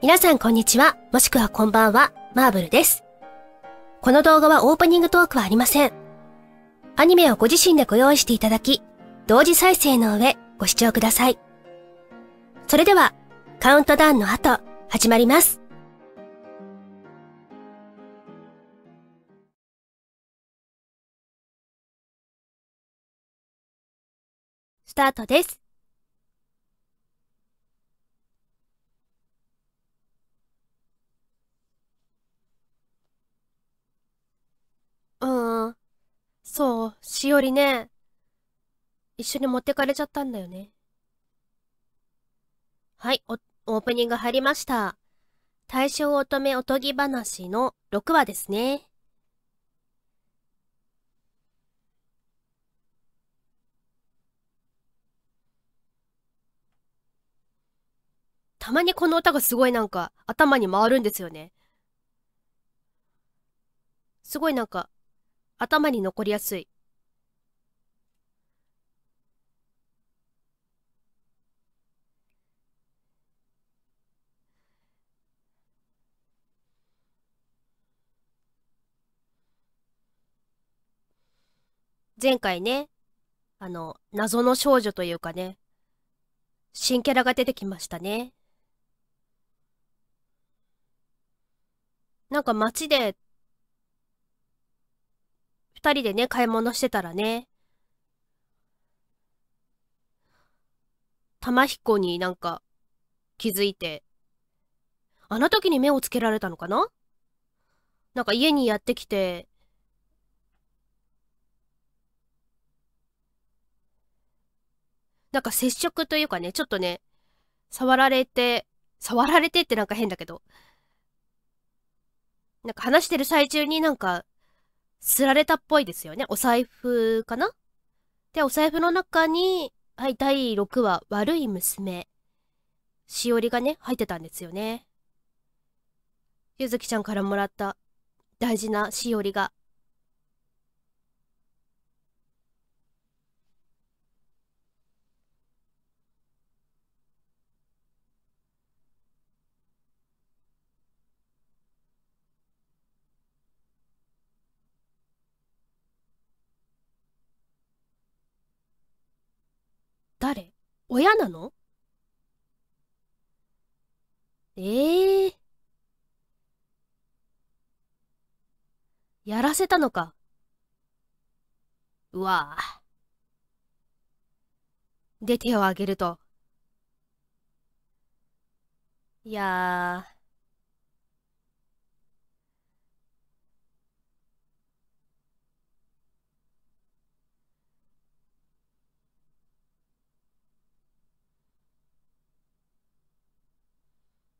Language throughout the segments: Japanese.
皆さんこんにちは、もしくはこんばんは、マーブルです。この動画はオープニングトークはありません。アニメをご自身でご用意していただき、同時再生の上、ご視聴ください。それでは、カウントダウンの後、始まります。タートです。うん。そう、しおりね。一緒に持ってかれちゃったんだよね。はい、オープニング入りました。大正乙女おとぎ話の6話ですね。たまにこの歌がすごいなんか頭に回るんですよね。すごいなんか頭に残りやすい。前回ね、あの、謎の少女というかね、新キャラが出てきましたね。なんか街で、二人でね、買い物してたらね、玉彦になんか気づいて、あの時に目をつけられたのかななんか家にやってきて、なんか接触というかね、ちょっとね、触られて、触られてってなんか変だけど、なんか話してる最中になんか、すられたっぽいですよね。お財布かなで、お財布の中に、はい、第6話、悪い娘。しおりがね、入ってたんですよね。ゆずきちゃんからもらった大事なしおりが親なのええー、やらせたのか。うわあ。で手を挙げると。いやー。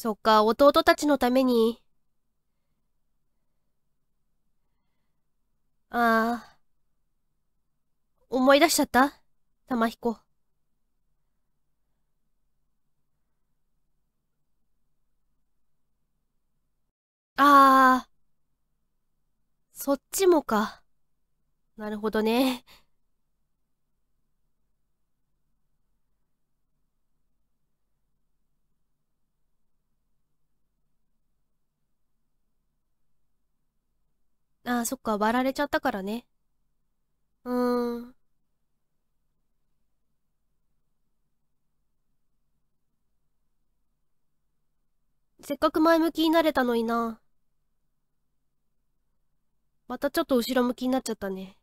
そっか、弟たちのために。ああ。思い出しちゃった玉彦。ああ。そっちもか。なるほどね。あそっか、割られちゃったからね。うーん。せっかく前向きになれたのにな。またちょっと後ろ向きになっちゃったね。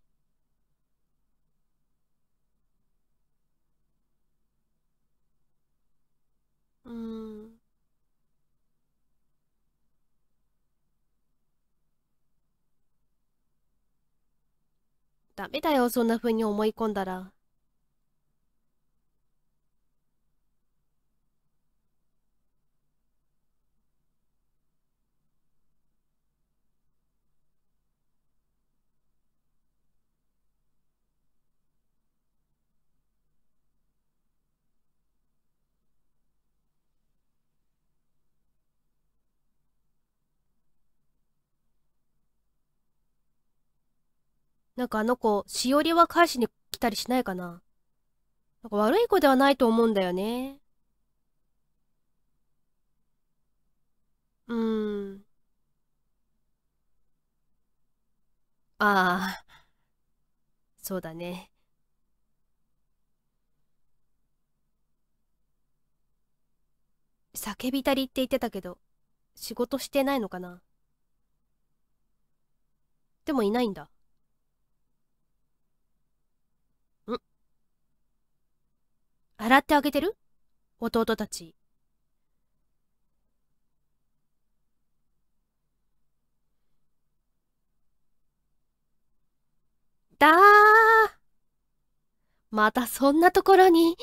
ダメだよ、そんな風に思い込んだら。なんかあの子、しおりは返しに来たりしないかな。なんか悪い子ではないと思うんだよね。うーん。ああ、そうだね。叫びたりって言ってたけど、仕事してないのかなでもいないんだ。洗ってあげてる弟たち。だーまたそんなところに。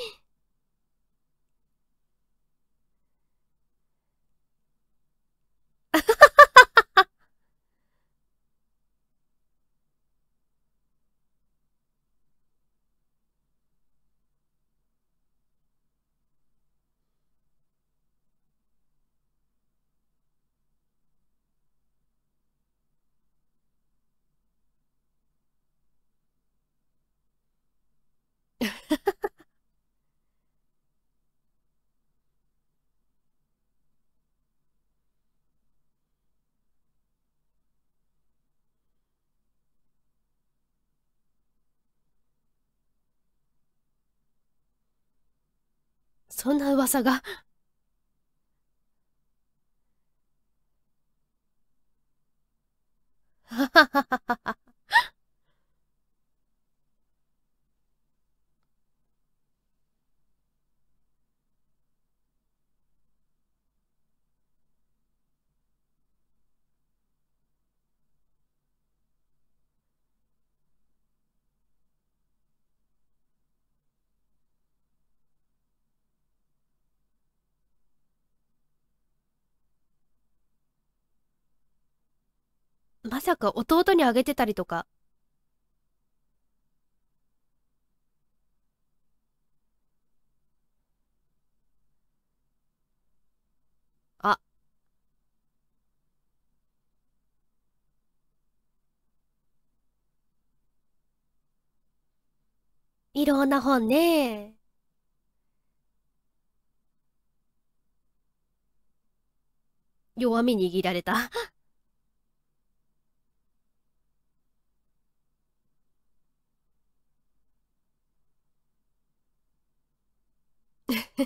そんな噂がまさか弟にあげてたりとか。あ、いろんな本ね。弱み握られた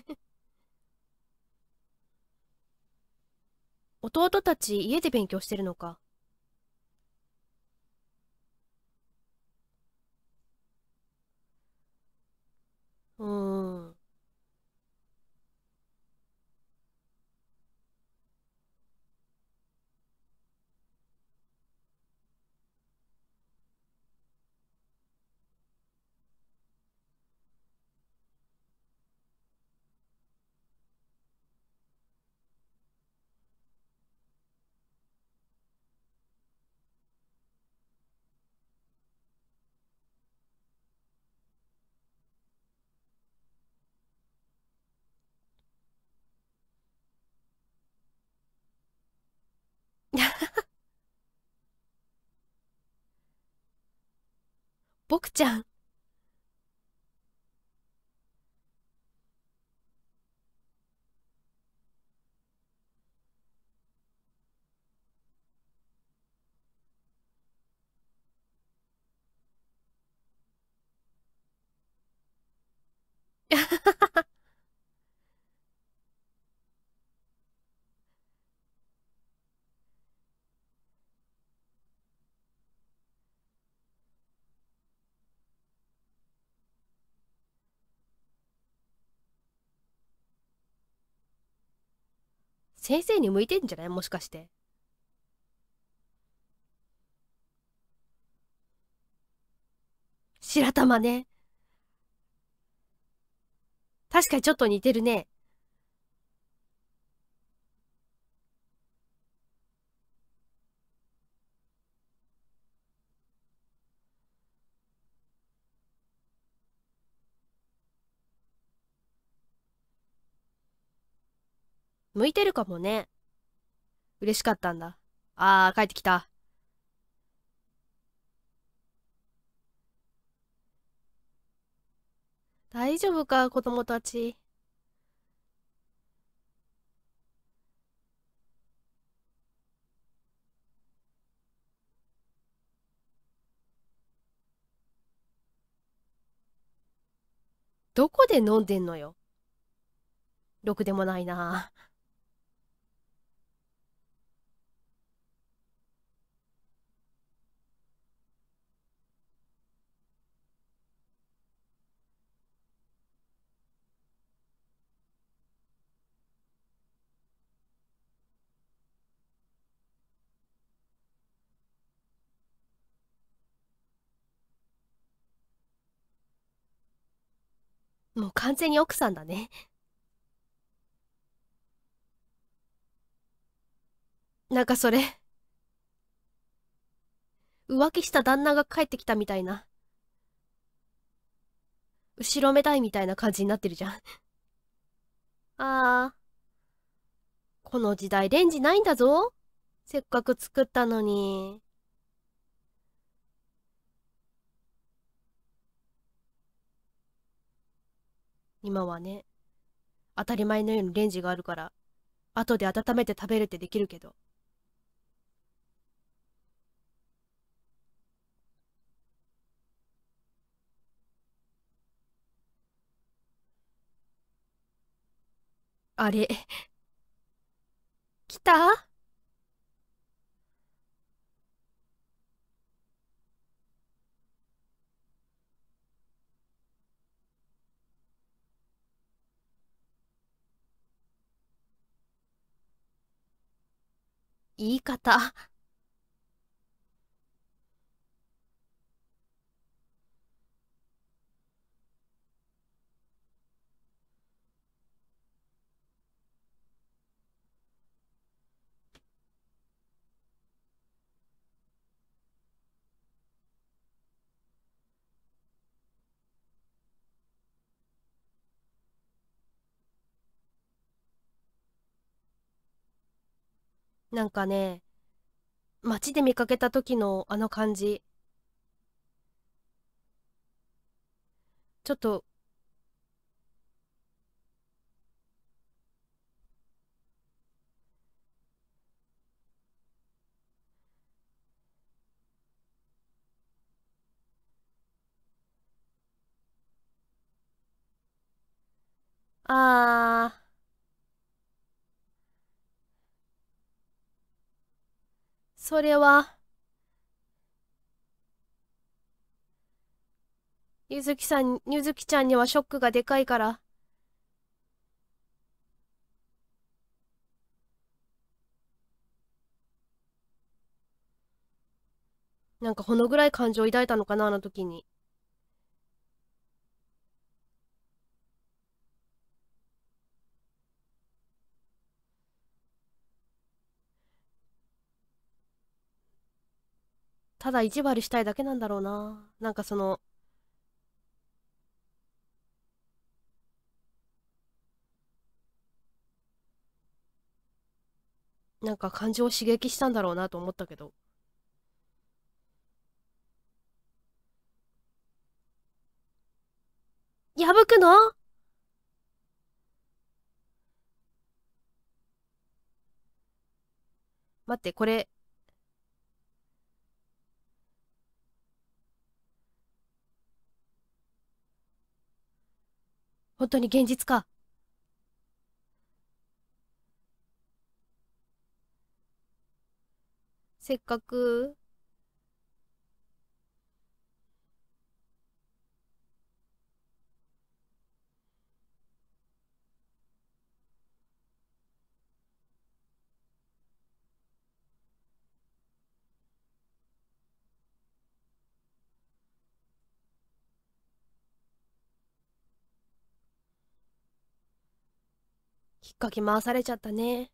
弟たち家で勉強してるのか僕ちゃん先生に向いてんじゃないもしかして。白玉ね。確かにちょっと似てるね。向いてるかもね。嬉しかったんだ。ああ、帰ってきた。大丈夫か、子供たち。どこで飲んでんのよ。ろくでもないな。もう完全に奥さんだね。なんかそれ、浮気した旦那が帰ってきたみたいな、後ろめたいみたいな感じになってるじゃん。ああ。この時代レンジないんだぞ。せっかく作ったのに。今はね当たり前のようにレンジがあるから後で温めて食べるってできるけどあれ来た言い方なんかね、街で見かけた時のあの感じ、ちょっと、ああ。それはゆずきさんゆずきちゃんにはショックがでかいからなんかほのぐらい感情を抱いたのかなあの時に。ただ意地張りしたいだけなんだろうな。なんかその、なんか感情を刺激したんだろうなと思ったけど。破くの待って、これ、本当に現実か。せっかく引っかき回されちゃったね。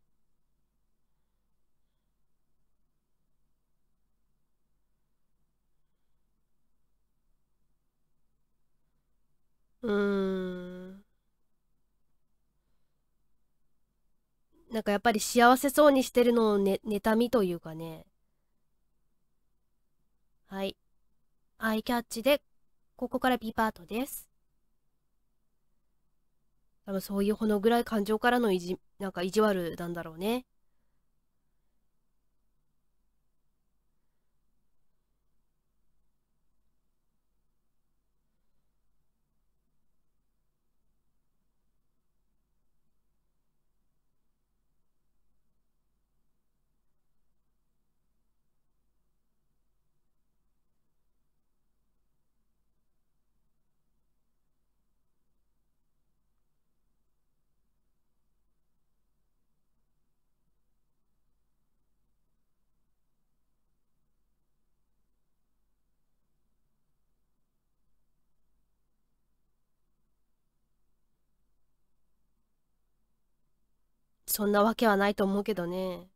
うーん。なんかやっぱり幸せそうにしてるのをね、妬みというかね。はい。アイキャッチで、ここから B パートです。多分そういうほのらい感情からのいじ、なんか意地悪なんだろうね。そんなわけはないと思うけどね。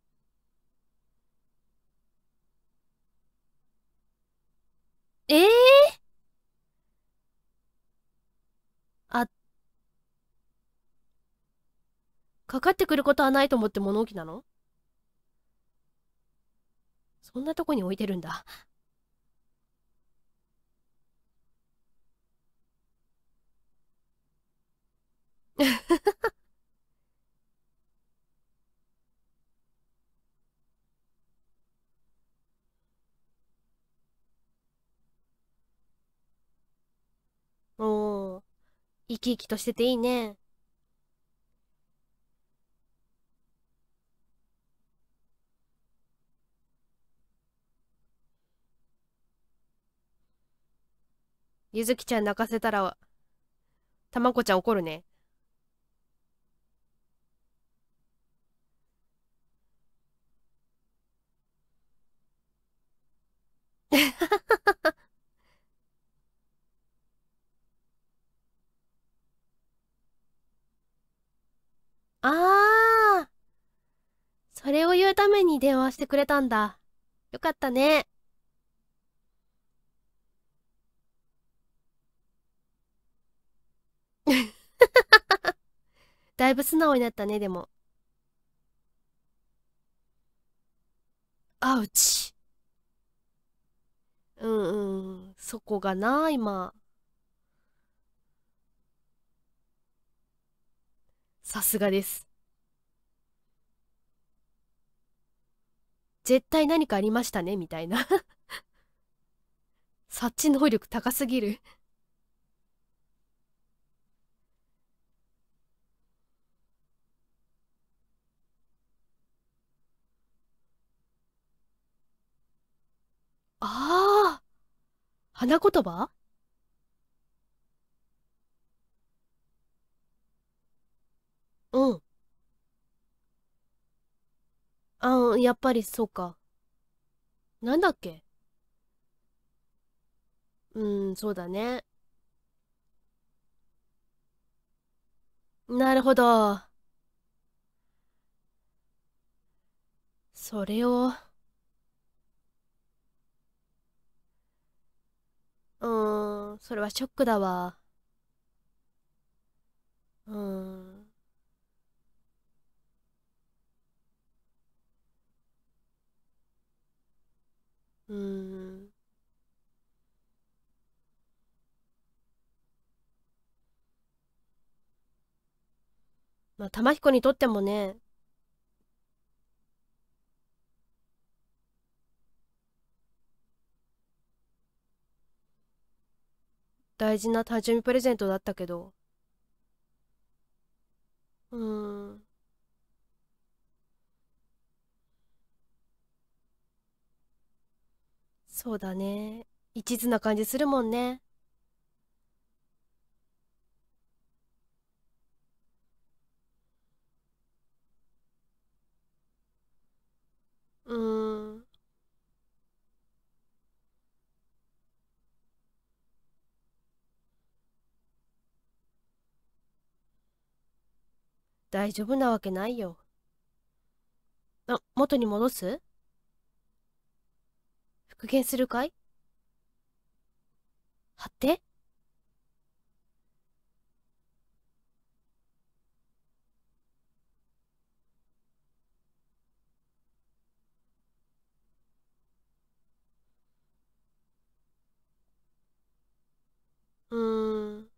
ええー、あ、かかってくることはないと思って物置なのそんなとこに置いてるんだ。おお、生き生きとしてていいね。ゆずきちゃん泣かせたら、たまこちゃん怒るね。に電話してくれたんだ。よかったね。だいぶ素直になったね、でも。あうち。うんうん。そこがな、今。さすがです。絶対何かありましたねみたいな 察知能力高すぎるああ花言葉あ、やっぱりそうか。なんだっけうん、そうだね。なるほど。それを、うーん、それはショックだわ。うーん。うんまあ玉彦にとってもね大事な誕生日プレゼントだったけどうんそうだね。一途な感じするもんね。うん。大丈夫なわけないよ。あ、元に戻す復元するかいはってうん。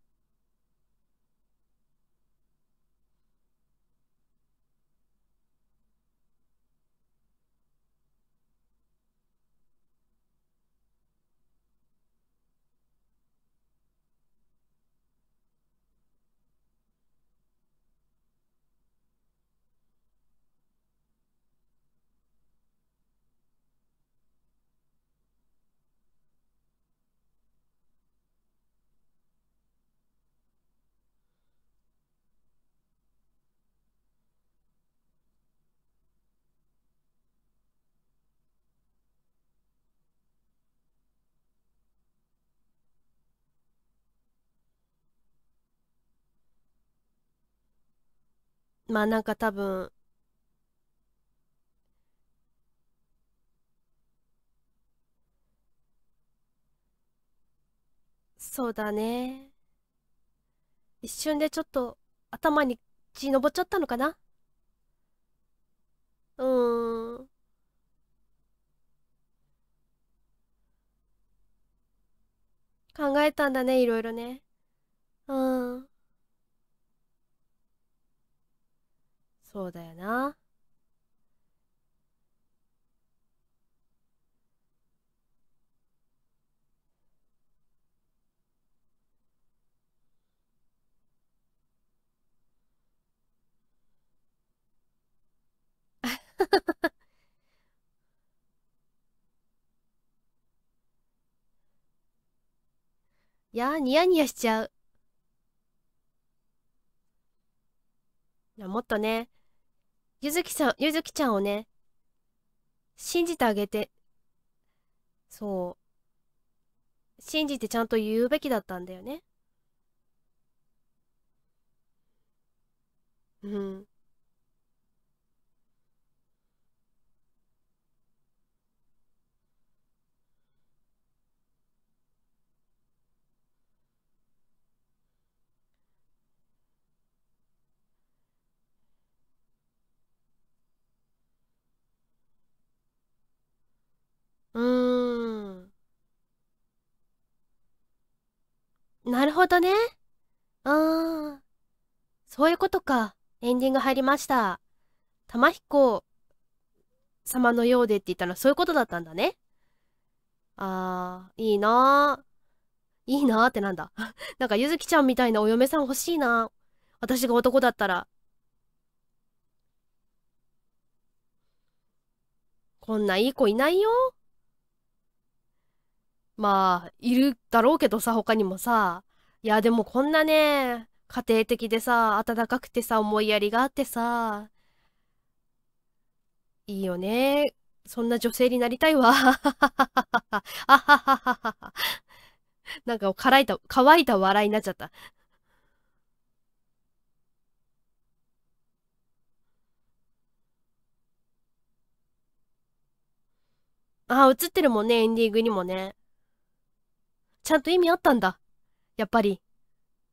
まあなんか多分、そうだね。一瞬でちょっと頭に血のぼっちゃったのかなうーん。考えたんだね、いろいろね。うん。そうだよな。いやー、ニヤニヤしちゃう。いやもっとね、ゆずきさん、ゆずきちゃんをね、信じてあげて、そう。信じてちゃんと言うべきだったんだよね。うん。うん。なるほどね。ああ。そういうことか。エンディング入りました。玉彦様のようでって言ったのはそういうことだったんだね。ああ、いいなー。いいなーってなんだ。なんかゆずきちゃんみたいなお嫁さん欲しいな。私が男だったら。こんないい子いないよ。まあ、いるだろうけどさ、他にもさ。いや、でもこんなね、家庭的でさ、温かくてさ、思いやりがあってさ、いいよね。そんな女性になりたいわ。なんか、からいた、乾いた笑いになっちゃった。あ、映ってるもんね、エンディングにもね。ちゃんと意味あったんだ。やっぱり。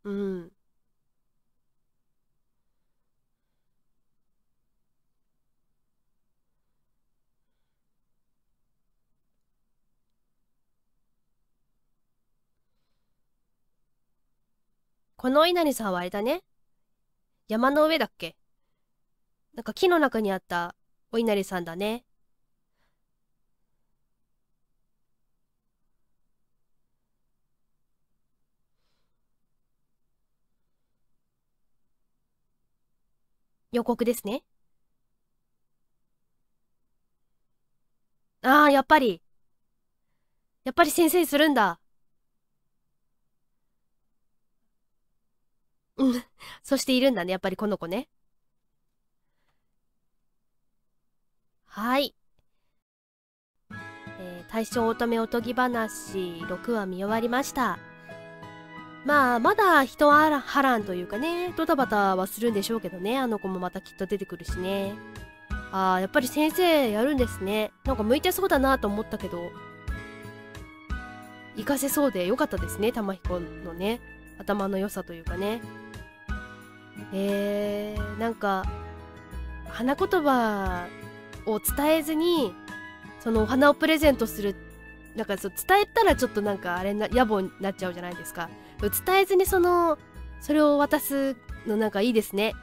うん。この稲荷さんはあれだね。山の上だっけなんか木の中にあったお稲荷さんだね。予告ですね。ああ、やっぱり。やっぱり先生するんだ。うん。そしているんだね、やっぱりこの子ね。はい。えー、大正乙女おとぎ話6話見終わりました。まあ、まだ人は波乱というかね、ドタバタはするんでしょうけどね、あの子もまたきっと出てくるしね。ああ、やっぱり先生やるんですね。なんか向いてそうだなと思ったけど、行かせそうで良かったですね、玉彦のね、頭の良さというかね。えー、なんか、花言葉を伝えずに、そのお花をプレゼントするなんかそう伝えたらちょっとなんかあれな野暮になっちゃうじゃないですか伝えずにそのそれを渡すのなんかいいですね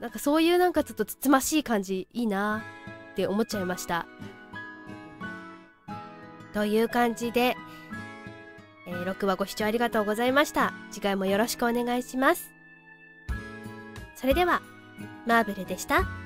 なんかそういうなんかちょっとつつましい感じいいなって思っちゃいましたという感じで、えー、6話ご視聴ありがとうございました次回もよろしくお願いしますそれではマーブルでした。